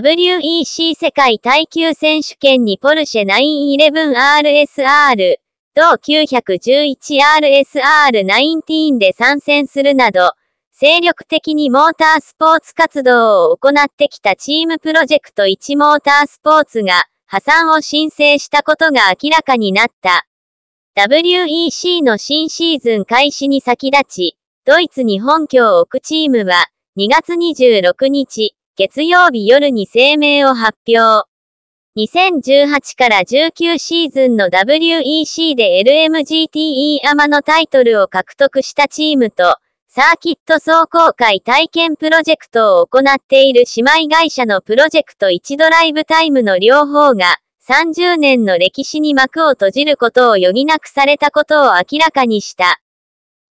WEC 世界耐久選手権にポルシェ 911RSR、同 911RSR19 で参戦するなど、精力的にモータースポーツ活動を行ってきたチームプロジェクト1モータースポーツが破産を申請したことが明らかになった。WEC の新シーズン開始に先立ち、ドイツに本拠を置くチームは2月26日、月曜日夜に声明を発表。2018から19シーズンの WEC で LMGTE アマのタイトルを獲得したチームと、サーキット総公開体験プロジェクトを行っている姉妹会社のプロジェクト1ドライブタイムの両方が、30年の歴史に幕を閉じることを余儀なくされたことを明らかにした。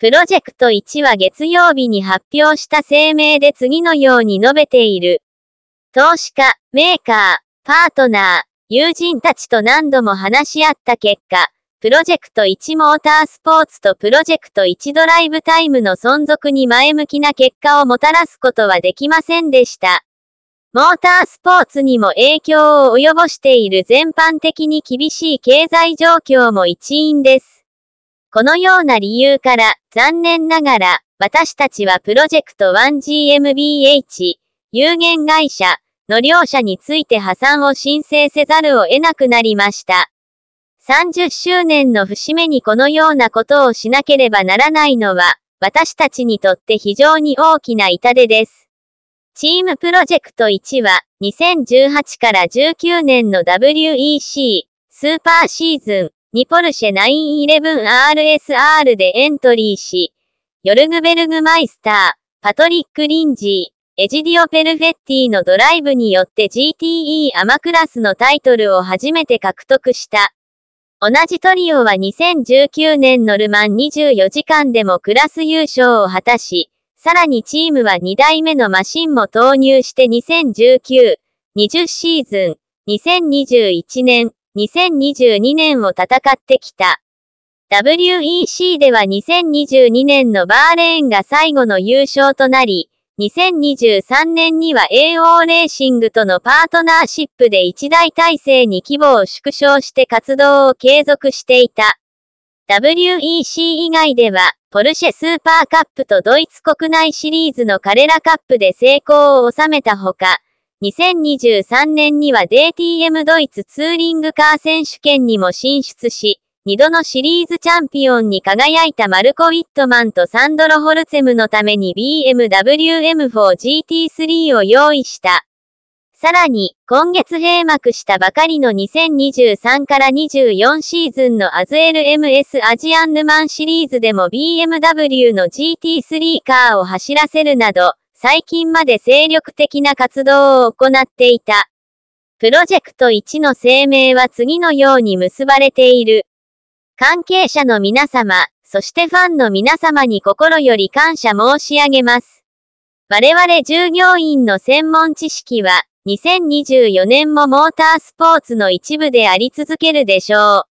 プロジェクト1は月曜日に発表した声明で次のように述べている。投資家、メーカー、パートナー、友人たちと何度も話し合った結果、プロジェクト1モータースポーツとプロジェクト1ドライブタイムの存続に前向きな結果をもたらすことはできませんでした。モータースポーツにも影響を及ぼしている全般的に厳しい経済状況も一因です。このような理由から、残念ながら、私たちはプロジェクト 1GMBH、有限会社、の両者について破産を申請せざるを得なくなりました。30周年の節目にこのようなことをしなければならないのは、私たちにとって非常に大きな痛手です。チームプロジェクト1は、2018から19年の WEC、スーパーシーズン、にポルシェ 911RSR でエントリーし、ヨルグベルグマイスター、パトリック・リンジー、エジディオ・ペルフェッティのドライブによって GTE アマクラスのタイトルを初めて獲得した。同じトリオは2019年のルマン24時間でもクラス優勝を果たし、さらにチームは2代目のマシンも投入して2019、20シーズン、2021年、2022年を戦ってきた。WEC では2022年のバーレーンが最後の優勝となり、2023年には AO レーシングとのパートナーシップで一大体制に規模を縮小して活動を継続していた。WEC 以外では、ポルシェスーパーカップとドイツ国内シリーズのカレラカップで成功を収めたほか、2023年には DTM ドイツツーリングカー選手権にも進出し、二度のシリーズチャンピオンに輝いたマルコ・ウィットマンとサンドロ・ホルツェムのために BMW M4GT3 を用意した。さらに、今月閉幕したばかりの2023から24シーズンのアズエル MS アジアンルマンシリーズでも BMW の GT3 カーを走らせるなど、最近まで精力的な活動を行っていた。プロジェクト1の声明は次のように結ばれている。関係者の皆様、そしてファンの皆様に心より感謝申し上げます。我々従業員の専門知識は、2024年もモータースポーツの一部であり続けるでしょう。